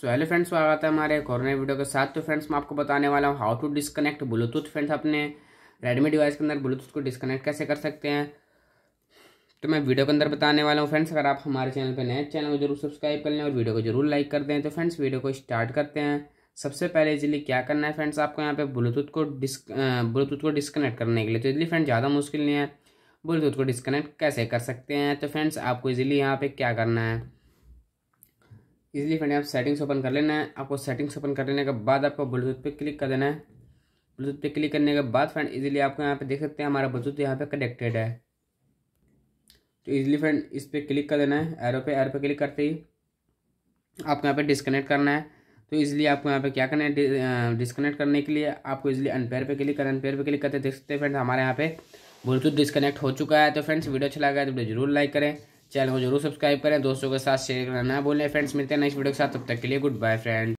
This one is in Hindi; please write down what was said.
सो हेलो फ्रेंड्स स्वागत है हमारे एक और नए वीडियो के साथ तो फ्रेंड्स मैं आपको बताने वाला हूँ how to disconnect Bluetooth friends अपने रेडमी डिवाइस के अंदर ब्लूटूथ को डिस्कनेक्ट कैसे कर सकते हैं तो मैं वीडियो के अंदर बताने वाला हूँ फ्रेंड्स अगर आप हमारे चैनल पर नए चैनल को जरूर सब्सक्राइब कर लें और वीडियो को जरूर लाइक कर दें तो फ्रेंड्स वीडियो को स्टार्ट करते हैं सबसे पहले इजिली क्या करना है फ्रेंड्स आपको यहाँ पे ब्लूटूथ को डिस्क ब्लूटूथ को डिस्कनेक्ट करने के लिए तो इजिली फ्रेंड ज़्यादा मुश्किल नहीं है ब्लूटूथ को डिस्कनेक्ट कैसे कर सकते हैं तो फ्रेंड्स आपको इजिली यहाँ पे क्या करना है इजीली फ्रेंड आप सेटिंग्स ओपन कर लेना है आपको सेटिंग्स ओपन कर लेने के बाद आपको ब्लूटूथ पे क्लिक कर देना है ब्लूटूथ पे क्लिक करने के बाद फ्रेंड इजीली आपको यहाँ पे देख सकते हैं हमारा ब्लूटूथ यहाँ पे कनेक्टेड है तो इजीली फ्रेंड इस पर क्लिक कर देना है एरो पे एरो पे क्लिक करते ही आपको यहाँ पर डिसकनेक्ट करना है तो इजीली आपको यहाँ पे क्या करना है डिसकनेक्ट करने के लिए आपको इसलिए अनपेयर पे क्लिक करना अनपेयर पे क्लिक करते देख सकते हैं फ्रेंड्स हमारे यहाँ पे ब्लूटूथ डिस्कनेक्ट हो चुका है तो फ्रेंड्स वीडियो अच्छा लगा है तो वीडियो जरूर लाइक करें चैनल को जरूर सब्सक्राइब करें दोस्तों के साथ शेयर करना ना बोले फ्रेंड्स मिलते हैं नेक्स्ट वीडियो के साथ तब तक के लिए गुड बाय फ्रेंड